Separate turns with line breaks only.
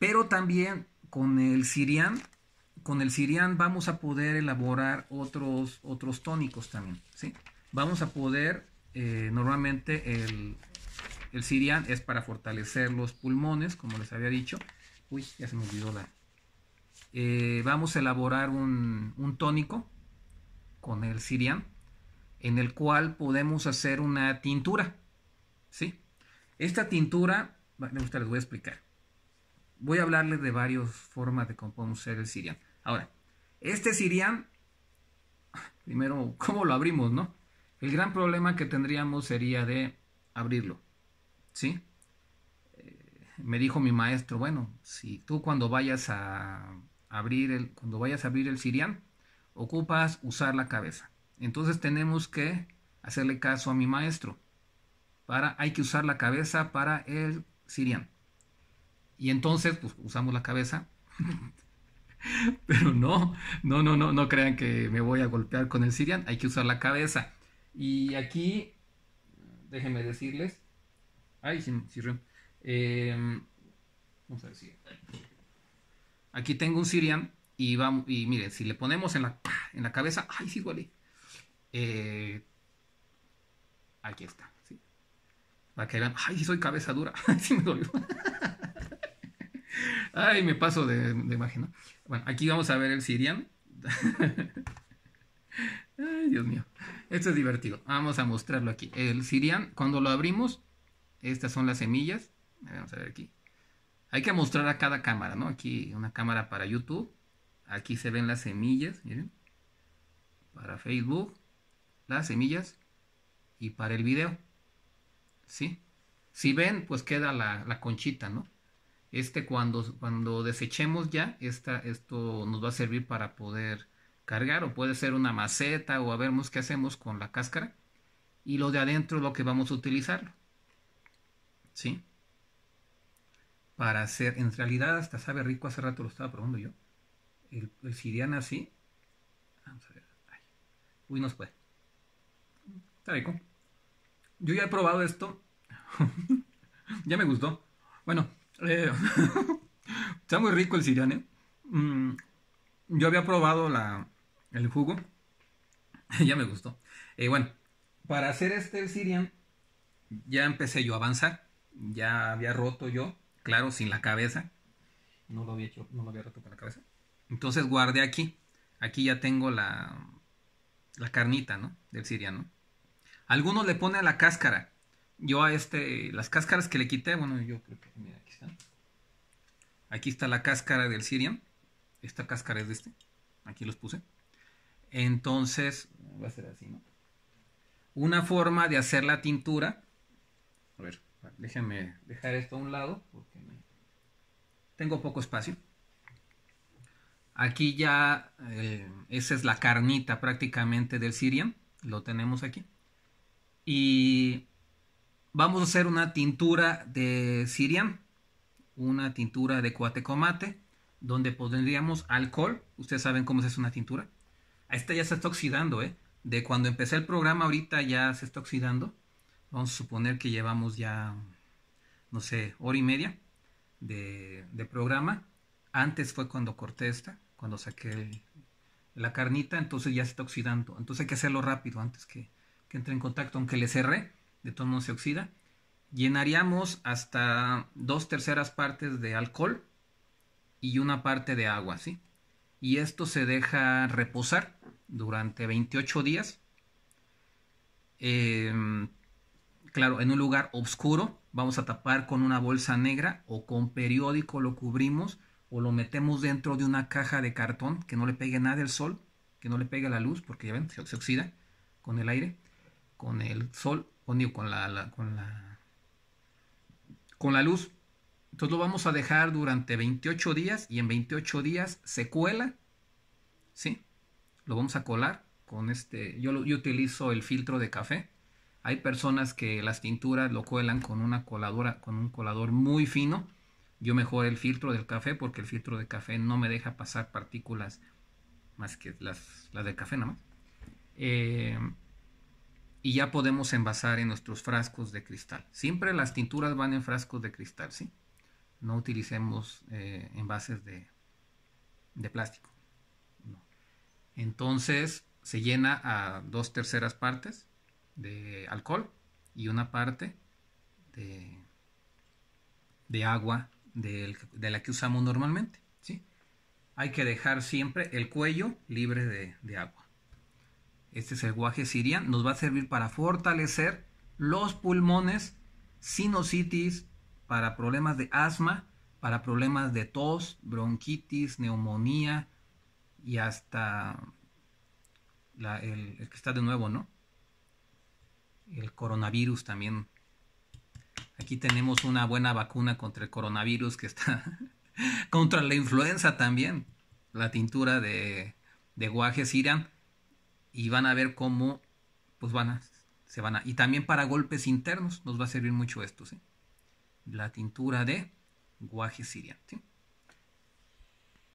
Pero también con el sirian, con el sirian vamos a poder elaborar otros, otros tónicos también. ¿sí? Vamos a poder, eh, normalmente el, el es para fortalecer los pulmones, como les había dicho. Uy, ya se me olvidó la... Eh, vamos a elaborar un, un tónico con el sirian, en el cual podemos hacer una tintura. ¿sí? Esta tintura, me gusta, les voy a explicar voy a hablarles de varias formas de cómo podemos componer el Sirian. Ahora, este Sirian, primero, ¿cómo lo abrimos, no? El gran problema que tendríamos sería de abrirlo, ¿sí? Eh, me dijo mi maestro, bueno, si tú cuando vayas a abrir el, cuando vayas a abrir el Sirian, ocupas usar la cabeza. Entonces tenemos que hacerle caso a mi maestro. Para, hay que usar la cabeza para el Sirian. Y entonces pues, usamos la cabeza. Pero no, no, no, no, no crean que me voy a golpear con el Sirian, hay que usar la cabeza. Y aquí, déjenme decirles, ay, sí, sí, em, vamos a decir, aquí tengo un Sirian y vamos, y miren, si le ponemos en la, cabeza, ay, sí duele. Eh, aquí está, ¿sí? para que vean, ay, soy cabeza dura, sí me dolió. Ay, me paso de, imagen, ¿no? Bueno, aquí vamos a ver el sirian. Ay, Dios mío. Esto es divertido. Vamos a mostrarlo aquí. El sirian, cuando lo abrimos, estas son las semillas. Vamos a ver aquí. Hay que mostrar a cada cámara, ¿no? Aquí una cámara para YouTube. Aquí se ven las semillas, miren. Para Facebook, las semillas y para el video. ¿Sí? Si ven, pues queda la, la conchita, ¿no? este cuando, cuando desechemos ya, esta, esto nos va a servir para poder cargar o puede ser una maceta o a vermos qué hacemos con la cáscara y lo de adentro lo que vamos a utilizar. ¿Sí? Para hacer, en realidad hasta sabe rico, hace rato lo estaba probando yo. El, siriana así. Vamos a ver. Uy, no se puede. Está rico. Yo ya he probado esto. ya me gustó. Bueno, eh, está muy rico el sirian mm, yo había probado el jugo. ya me gustó. Eh, bueno, para hacer este sirian, ya empecé yo a avanzar. Ya había roto yo, claro, sin la cabeza. No lo había hecho, no lo había roto con la cabeza. Entonces guardé aquí. Aquí ya tengo la, la carnita, Del siriano. Algunos le ponen la cáscara yo a este, las cáscaras que le quité, bueno, yo creo que, mira, aquí están. Aquí está la cáscara del Sirian. Esta cáscara es de este. Aquí los puse. Entonces, va a ser así, ¿no? Una forma de hacer la tintura. A ver, déjame dejar esto a un lado porque tengo poco espacio. Aquí ya, eh, esa es la carnita prácticamente del Sirian. Lo tenemos aquí. Y vamos a hacer una tintura de Sirian. una tintura de cuatecomate, donde pondríamos alcohol. Ustedes saben cómo se hace una tintura. Esta ya se está oxidando, ¿eh? De cuando empecé el programa ahorita ya se está oxidando. Vamos a suponer que llevamos ya, no sé, hora y media de, programa. Antes fue cuando corté esta, cuando saqué la carnita, entonces ya se está oxidando. Entonces hay que hacerlo rápido antes que, que entre en contacto, aunque le cerré de todo no se oxida. Llenaríamos hasta dos terceras partes de alcohol y una parte de agua, ¿sí? Y esto se deja reposar durante 28 días. Em, claro, en un lugar oscuro. Vamos a tapar con una bolsa negra o con periódico lo cubrimos o lo metemos dentro de una caja de cartón que no le pegue nada el sol, que no le pegue la luz, porque ya ven, se, oxida con el aire con el sol, o con la, con la, con la luz. Entonces lo vamos a dejar durante 28 días y en 28 días se cuela, ¿sí? Lo vamos a colar con este, yo, utilizo el filtro de café. Hay personas que las tinturas lo cuelan con una coladora, con un colador muy fino. Yo mejor el filtro del café porque el filtro de café no me deja pasar partículas más que las, las del café nada más. Eh, y ya podemos envasar en nuestros frascos de cristal. Siempre las tinturas van en frascos de cristal, ¿sí? No utilicemos eh, envases de, plástico. Entonces se llena a dos terceras partes de alcohol y una parte de, agua de, de, la que usamos normalmente. ¿sí? Hay que dejar siempre el cuello libre de agua este es el guaje sirian, nos va a servir para fortalecer los pulmones, sinusitis, para problemas de asma, para problemas de tos, bronquitis, neumonía y hasta el, que está de nuevo, ¿no? El coronavirus también. Aquí tenemos una buena vacuna contra el coronavirus que está contra la influenza también. La tintura de, de guaje sirian y van a ver cómo pues van a, se van a... Y también para golpes internos nos va a servir mucho esto, ¿sí? La tintura de guaje siriano, ¿sí?